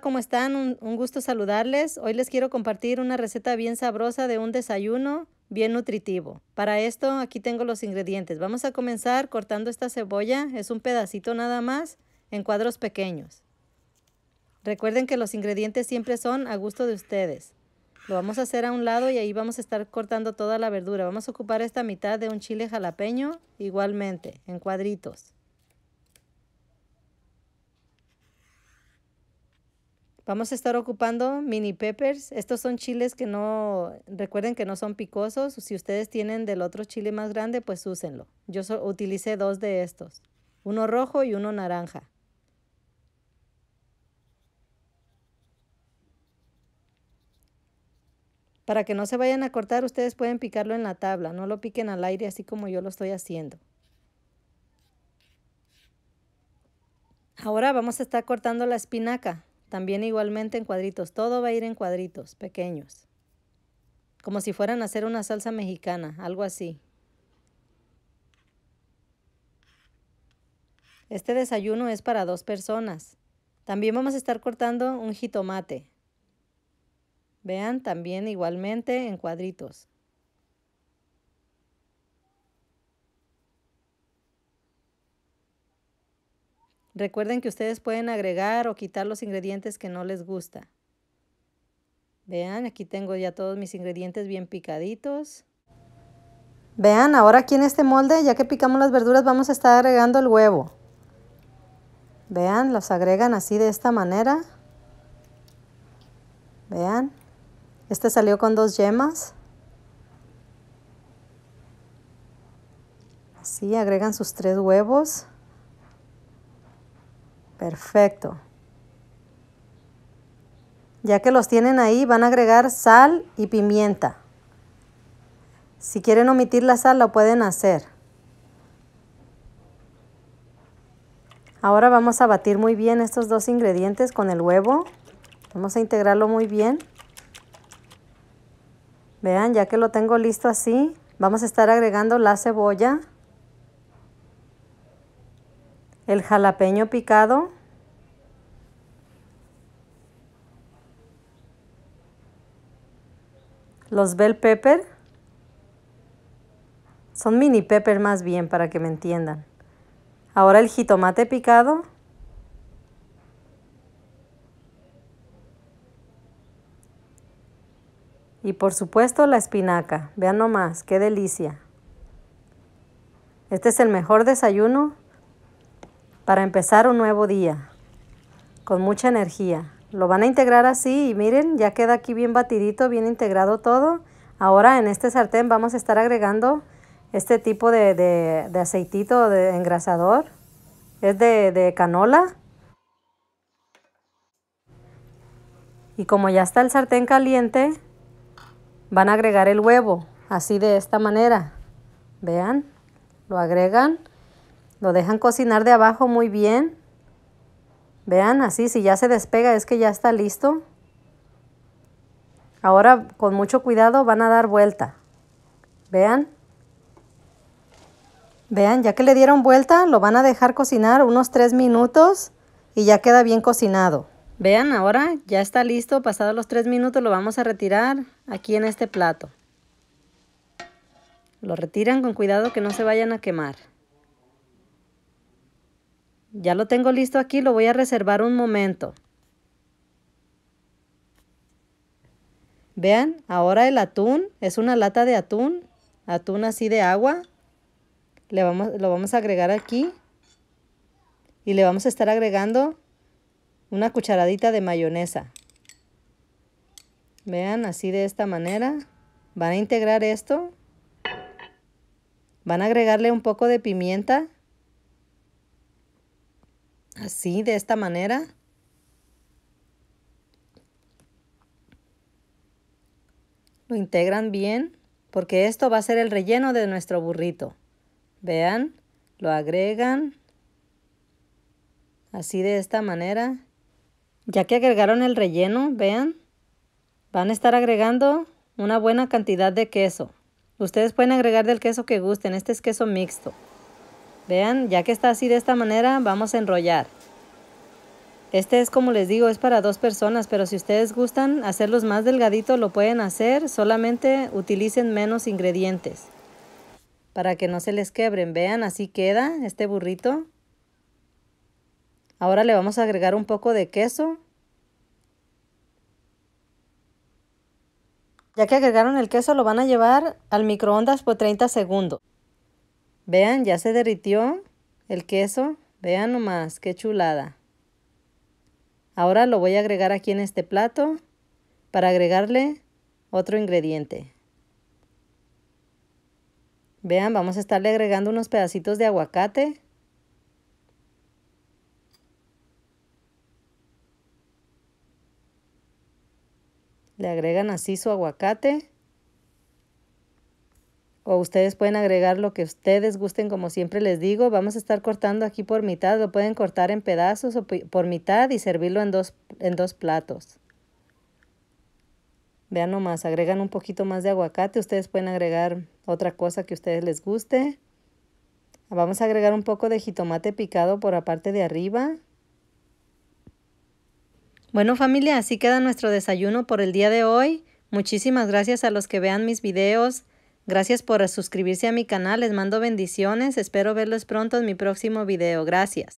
¿Cómo están? Un, un, gusto saludarles. Hoy les quiero compartir una receta bien sabrosa de un desayuno bien nutritivo. Para esto aquí tengo los ingredientes. Vamos a comenzar cortando esta cebolla. Es un pedacito nada más en cuadros pequeños. Recuerden que los ingredientes siempre son a gusto de ustedes. Lo vamos a hacer a un lado y ahí vamos a estar cortando toda la verdura. Vamos a ocupar esta mitad de un chile jalapeño igualmente en cuadritos. Vamos a estar ocupando mini peppers. Estos son chiles que no, recuerden que no son picosos. Si ustedes tienen del otro chile más grande, pues úsenlo. Yo utilicé dos de estos, uno rojo y uno naranja. Para que no se vayan a cortar, ustedes pueden picarlo en la tabla. No lo piquen al aire así como yo lo estoy haciendo. Ahora vamos a estar cortando la espinaca. También igualmente en cuadritos. Todo va a ir en cuadritos pequeños. Como si fueran a hacer una salsa mexicana, algo así. Este desayuno es para dos personas. También vamos a estar cortando un jitomate. Vean, también igualmente en cuadritos. Recuerden que ustedes pueden agregar o quitar los ingredientes que no les gusta. Vean, aquí tengo ya todos mis ingredientes bien picaditos. Vean, ahora aquí en este molde, ya que picamos las verduras, vamos a estar agregando el huevo. Vean, los agregan así de esta manera. Vean, este salió con dos yemas. Así agregan sus tres huevos. Perfecto. Ya que los tienen ahí, van a agregar sal y pimienta. Si quieren omitir la sal, lo pueden hacer. Ahora vamos a batir muy bien estos dos ingredientes con el huevo. Vamos a integrarlo muy bien. Vean, ya que lo tengo listo así, vamos a estar agregando la cebolla, el jalapeño picado, los bell pepper son mini pepper más bien para que me entiendan. Ahora el jitomate picado. Y por supuesto la espinaca. Vean nomás, qué delicia. Este es el mejor desayuno para empezar un nuevo día con mucha energía. Lo van a integrar así y miren, ya queda aquí bien batidito, bien integrado todo. Ahora en este sartén vamos a estar agregando este tipo de, de aceitito de engrasador. Es de, de canola. Y como ya está el sartén caliente, van a agregar el huevo, así de esta manera. Vean, lo agregan, lo dejan cocinar de abajo muy bien Vean, así, si ya se despega es que ya está listo. Ahora con mucho cuidado van a dar vuelta. Vean. Vean, ya que le dieron vuelta, lo van a dejar cocinar unos 3 minutos y ya queda bien cocinado. Vean, ahora ya está listo. Pasados los 3 minutos lo vamos a retirar aquí en este plato. Lo retiran con cuidado que no se vayan a quemar. Ya lo tengo listo aquí, lo voy a reservar un momento. Vean, ahora el atún, es una lata de atún, atún así de agua. Le vamos, lo vamos a agregar aquí y le vamos a estar agregando una cucharadita de mayonesa. Vean, así de esta manera. Van a integrar esto. Van a agregarle un poco de pimienta así, de esta manera. Lo integran bien porque esto va a ser el relleno de nuestro burrito. Vean, lo agregan así de esta manera. Ya que agregaron el relleno, vean, van a estar agregando una buena cantidad de queso. Ustedes pueden agregar del queso que gusten, este es queso mixto. Vean, ya que está así de esta manera, vamos a enrollar. Este es como les digo, es para dos personas, pero si ustedes gustan hacerlos más delgadito lo pueden hacer, solamente utilicen menos ingredientes para que no se les quebren. Vean, así queda este burrito. Ahora le vamos a agregar un poco de queso. Ya que agregaron el queso lo van a llevar al microondas por 30 segundos. Vean, ya se derritió el queso. Vean nomás, qué chulada. Ahora lo voy a agregar aquí en este plato para agregarle otro ingrediente. Vean, vamos a estarle agregando unos pedacitos de aguacate. Le agregan así su aguacate o ustedes pueden agregar lo que ustedes gusten, como siempre les digo. Vamos a estar cortando aquí por mitad, lo pueden cortar en pedazos o por mitad y servirlo en dos, en dos platos. Vean nomás, agregan un poquito más de aguacate, ustedes pueden agregar otra cosa que ustedes les guste. Vamos a agregar un poco de jitomate picado por la parte de arriba. Bueno familia, así queda nuestro desayuno por el día de hoy. Muchísimas gracias a los que vean mis videos. Gracias por suscribirse a mi canal, les mando bendiciones, espero verlos pronto en mi próximo video. Gracias.